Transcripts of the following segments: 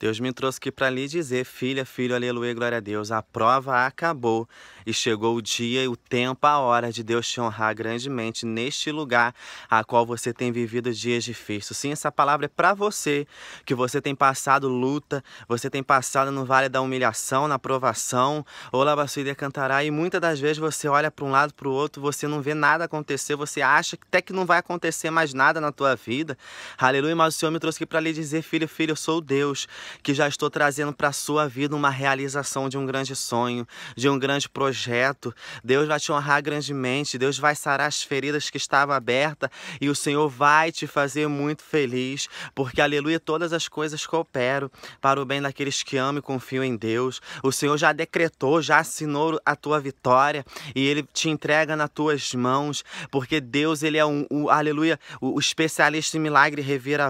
Deus me trouxe aqui para lhe dizer, filha, filho, aleluia, glória a Deus. A prova acabou e chegou o dia e o tempo, a hora de Deus te honrar grandemente neste lugar a qual você tem vivido dias difíceis. Sim, essa palavra é para você, que você tem passado luta, você tem passado no vale da humilhação, na provação, ou labacuída cantará, e muitas das vezes você olha para um lado, para o outro, você não vê nada acontecer, você acha que até que não vai acontecer mais nada na tua vida. Aleluia, mas o Senhor me trouxe aqui para lhe dizer, filho, filho, eu sou Deus que já estou trazendo para a sua vida uma realização de um grande sonho, de um grande projeto. Deus vai te honrar grandemente, Deus vai sarar as feridas que estavam abertas e o Senhor vai te fazer muito feliz, porque aleluia, todas as coisas cooperam para o bem daqueles que amam e confiam em Deus. O Senhor já decretou, já assinou a tua vitória e ele te entrega nas tuas mãos, porque Deus, ele é um, um aleluia, o, o especialista em milagre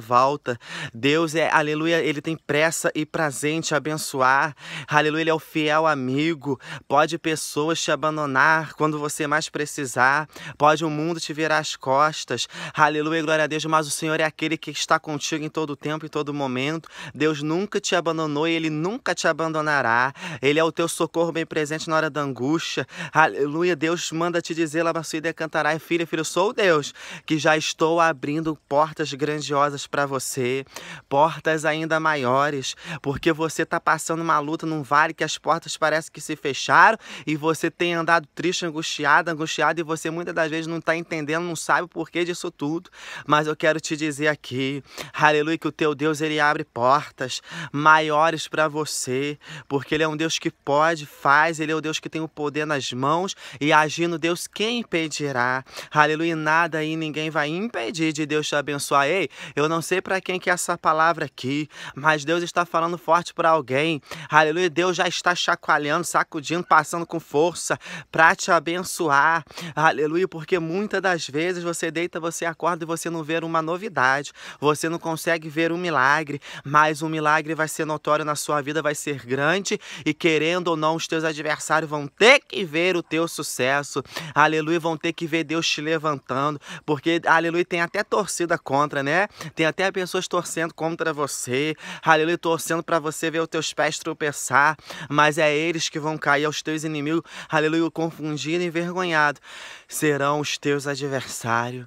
volta. Deus é, aleluia, ele tem pressa e presente abençoar. Aleluia, Ele é o fiel amigo. Pode pessoas te abandonar quando você mais precisar. Pode o mundo te virar as costas. Aleluia, glória a Deus. Mas o Senhor é aquele que está contigo em todo tempo, em todo momento. Deus nunca te abandonou e Ele nunca te abandonará. Ele é o teu socorro bem presente na hora da angústia. Aleluia, Deus manda te dizer, lá Labaçuída cantará, filha, filho, sou Deus que já estou abrindo portas grandiosas para você, portas ainda maiores porque você está passando uma luta num vale que as portas parecem que se fecharam e você tem andado triste, angustiado, angustiado e você muitas das vezes não está entendendo, não sabe o porquê disso tudo. Mas eu quero te dizer aqui, aleluia, que o teu Deus ele abre portas maiores para você, porque ele é um Deus que pode, faz, ele é o Deus que tem o poder nas mãos e agindo Deus quem impedirá? Aleluia, nada e ninguém vai impedir de Deus te abençoar. Ei, eu não sei para quem que é essa palavra aqui, mas Deus está falando forte para alguém. Aleluia. Deus já está chacoalhando, sacudindo, passando com força para te abençoar. Aleluia. Porque muitas das vezes você deita, você acorda e você não vê uma novidade. Você não consegue ver um milagre. Mas um milagre vai ser notório na sua vida, vai ser grande. E querendo ou não, os teus adversários vão ter que ver o teu sucesso. Aleluia. Vão ter que ver Deus te levantando. Porque, aleluia, tem até torcida contra, né? Tem até pessoas torcendo contra você. Aleluia torcendo para você ver os teus pés tropeçar, mas é eles que vão cair aos é teus inimigos, aleluia, confundido e envergonhado. Serão os teus adversários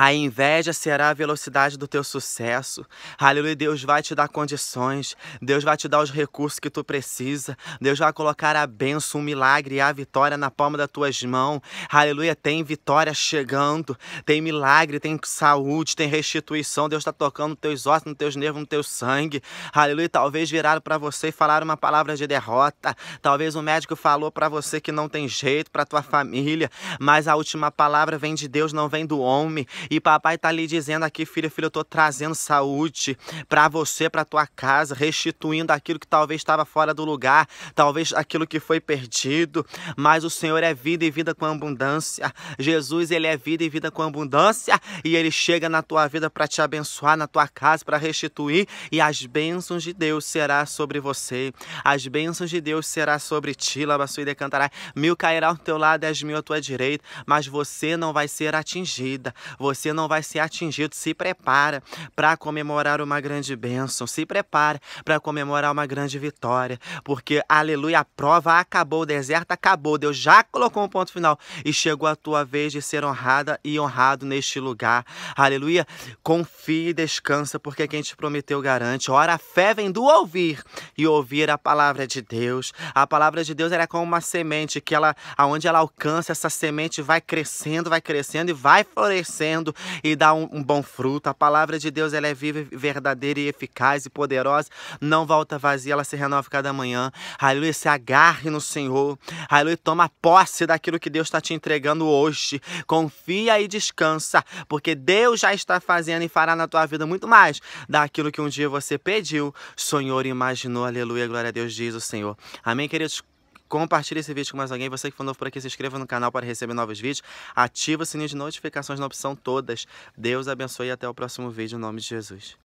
a inveja será a velocidade do teu sucesso. Aleluia, Deus vai te dar condições, Deus vai te dar os recursos que tu precisa, Deus vai colocar a bênção, o milagre e a vitória na palma das tuas mãos. Aleluia, tem vitória chegando, tem milagre, tem saúde, tem restituição. Deus está tocando nos teus ossos, nos teus nervos, no teu sangue. Aleluia, talvez viraram para você e falaram uma palavra de derrota. Talvez o um médico falou para você que não tem jeito para tua família, mas a última palavra vem de Deus, não vem do homem. E papai tá lhe dizendo aqui, filho, filho, eu tô trazendo saúde para você, para tua casa, restituindo aquilo que talvez estava fora do lugar, talvez aquilo que foi perdido, mas o Senhor é vida e vida com abundância. Jesus, ele é vida e vida com abundância, e ele chega na tua vida para te abençoar, na tua casa para restituir, e as bênçãos de Deus será sobre você. As bênçãos de Deus será sobre ti, Labassuída cantará. Mil cairá ao teu lado, dez mil à tua direita, mas você não vai ser atingida. Você você não vai ser atingido. Se prepara para comemorar uma grande bênção. Se prepara para comemorar uma grande vitória. Porque, aleluia, a prova acabou, o deserto acabou. Deus já colocou um ponto final. E chegou a tua vez de ser honrada e honrado neste lugar. Aleluia. Confie e descansa, porque quem te prometeu garante. Ora, a fé vem do ouvir e ouvir a palavra de Deus. A palavra de Deus era é como uma semente que ela, aonde ela alcança, essa semente vai crescendo, vai crescendo e vai florescendo crescendo e dá um, um bom fruto. A palavra de Deus ela é viva, verdadeira e eficaz e poderosa. Não volta vazia, ela se renova cada manhã. Aleluia, se agarre no Senhor. Aleluia, toma posse daquilo que Deus está te entregando hoje. Confia e descansa, porque Deus já está fazendo e fará na tua vida muito mais daquilo que um dia você pediu, sonhou e imaginou. Aleluia, glória a Deus, diz o Senhor. Amém, queridos? Compartilhe esse vídeo com mais alguém. Você que for novo por aqui, se inscreva no canal para receber novos vídeos. Ativa o sininho de notificações na opção todas. Deus abençoe e até o próximo vídeo em nome de Jesus.